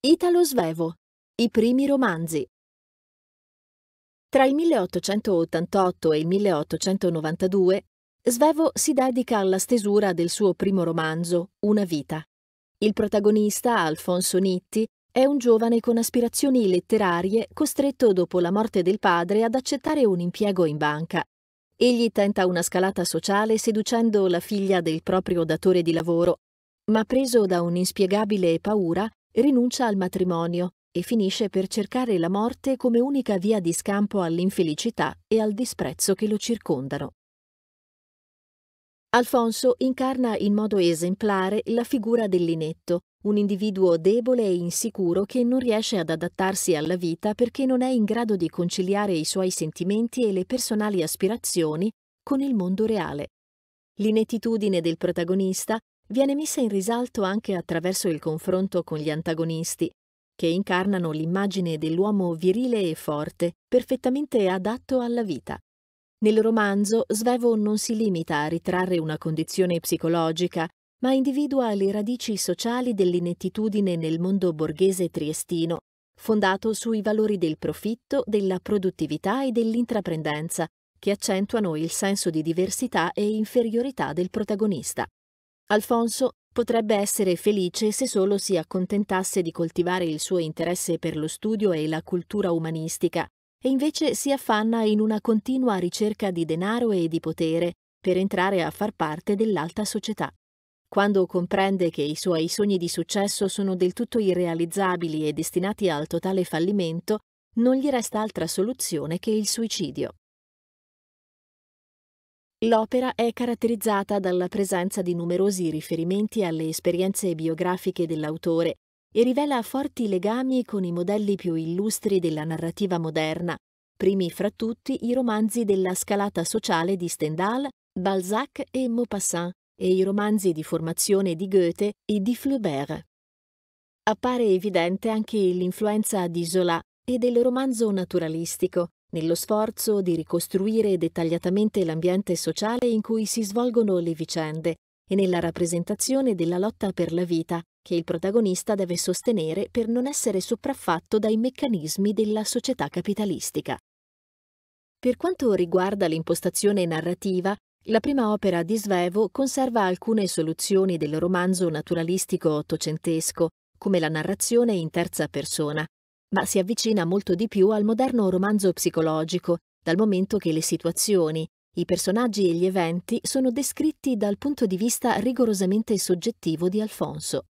Italo Svevo. I primi romanzi. Tra il 1888 e il 1892 Svevo si dedica alla stesura del suo primo romanzo, Una vita. Il protagonista, Alfonso Nitti, è un giovane con aspirazioni letterarie costretto dopo la morte del padre ad accettare un impiego in banca. Egli tenta una scalata sociale seducendo la figlia del proprio datore di lavoro, ma preso da un'inspiegabile paura, Rinuncia al matrimonio e finisce per cercare la morte come unica via di scampo all'infelicità e al disprezzo che lo circondano. Alfonso incarna in modo esemplare la figura dell'inetto, un individuo debole e insicuro che non riesce ad adattarsi alla vita perché non è in grado di conciliare i suoi sentimenti e le personali aspirazioni con il mondo reale. L'inettitudine del protagonista viene messa in risalto anche attraverso il confronto con gli antagonisti, che incarnano l'immagine dell'uomo virile e forte, perfettamente adatto alla vita. Nel romanzo Svevo non si limita a ritrarre una condizione psicologica, ma individua le radici sociali dell'inettitudine nel mondo borghese triestino, fondato sui valori del profitto, della produttività e dell'intraprendenza, che accentuano il senso di diversità e inferiorità del protagonista. Alfonso potrebbe essere felice se solo si accontentasse di coltivare il suo interesse per lo studio e la cultura umanistica, e invece si affanna in una continua ricerca di denaro e di potere per entrare a far parte dell'alta società. Quando comprende che i suoi sogni di successo sono del tutto irrealizzabili e destinati al totale fallimento, non gli resta altra soluzione che il suicidio. L'opera è caratterizzata dalla presenza di numerosi riferimenti alle esperienze biografiche dell'autore e rivela forti legami con i modelli più illustri della narrativa moderna, primi fra tutti i romanzi della scalata sociale di Stendhal, Balzac e Maupassant e i romanzi di formazione di Goethe e di Flaubert. Appare evidente anche l'influenza di Zola e del romanzo naturalistico, nello sforzo di ricostruire dettagliatamente l'ambiente sociale in cui si svolgono le vicende e nella rappresentazione della lotta per la vita che il protagonista deve sostenere per non essere sopraffatto dai meccanismi della società capitalistica. Per quanto riguarda l'impostazione narrativa, la prima opera di Svevo conserva alcune soluzioni del romanzo naturalistico ottocentesco, come la narrazione in terza persona, ma si avvicina molto di più al moderno romanzo psicologico, dal momento che le situazioni, i personaggi e gli eventi sono descritti dal punto di vista rigorosamente soggettivo di Alfonso.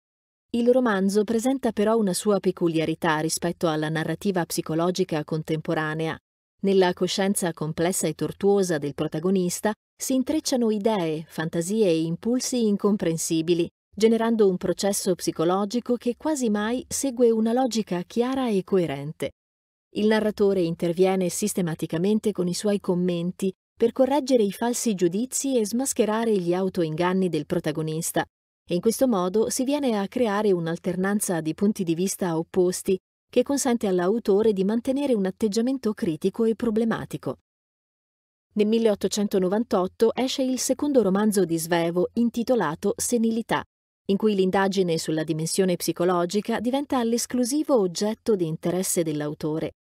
Il romanzo presenta però una sua peculiarità rispetto alla narrativa psicologica contemporanea. Nella coscienza complessa e tortuosa del protagonista si intrecciano idee, fantasie e impulsi incomprensibili, generando un processo psicologico che quasi mai segue una logica chiara e coerente. Il narratore interviene sistematicamente con i suoi commenti per correggere i falsi giudizi e smascherare gli autoinganni del protagonista, e in questo modo si viene a creare un'alternanza di punti di vista opposti che consente all'autore di mantenere un atteggiamento critico e problematico. Nel 1898 esce il secondo romanzo di Svevo intitolato Senilità, in cui l'indagine sulla dimensione psicologica diventa l'esclusivo oggetto di interesse dell'autore.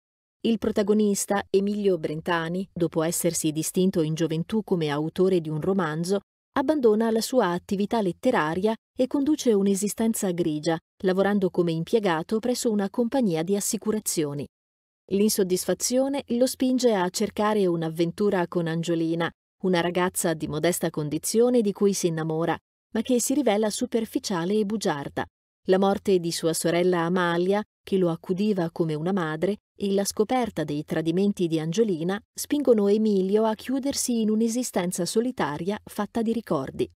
Il protagonista, Emilio Brentani, dopo essersi distinto in gioventù come autore di un romanzo, abbandona la sua attività letteraria e conduce un'esistenza grigia, lavorando come impiegato presso una compagnia di assicurazioni. L'insoddisfazione lo spinge a cercare un'avventura con Angiolina, una ragazza di modesta condizione di cui si innamora, ma che si rivela superficiale e bugiarda. La morte di sua sorella Amalia, che lo accudiva come una madre, e la scoperta dei tradimenti di Angiolina spingono Emilio a chiudersi in un'esistenza solitaria fatta di ricordi.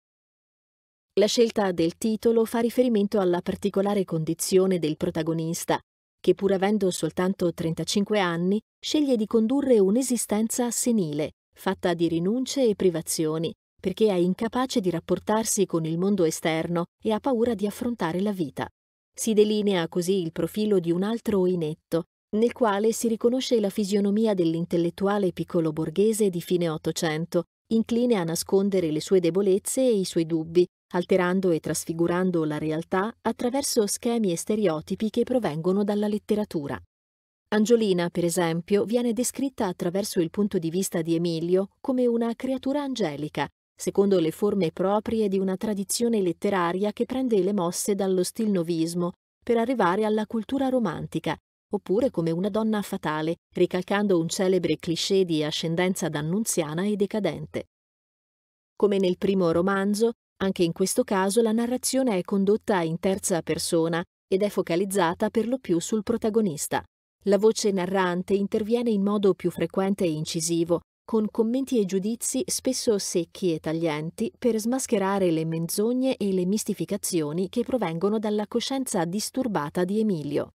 La scelta del titolo fa riferimento alla particolare condizione del protagonista, che pur avendo soltanto 35 anni, sceglie di condurre un'esistenza senile, fatta di rinunce e privazioni, perché è incapace di rapportarsi con il mondo esterno e ha paura di affrontare la vita. Si delinea così il profilo di un altro inetto, nel quale si riconosce la fisionomia dell'intellettuale piccolo borghese di fine Ottocento, incline a nascondere le sue debolezze e i suoi dubbi, alterando e trasfigurando la realtà attraverso schemi e stereotipi che provengono dalla letteratura. Angiolina, per esempio, viene descritta attraverso il punto di vista di Emilio come una creatura angelica, secondo le forme proprie di una tradizione letteraria che prende le mosse dallo stilnovismo per arrivare alla cultura romantica, oppure come una donna fatale, ricalcando un celebre cliché di ascendenza d'annunziana e decadente. Come nel primo romanzo, anche in questo caso la narrazione è condotta in terza persona ed è focalizzata per lo più sul protagonista. La voce narrante interviene in modo più frequente e incisivo, con commenti e giudizi spesso secchi e taglienti per smascherare le menzogne e le mistificazioni che provengono dalla coscienza disturbata di Emilio.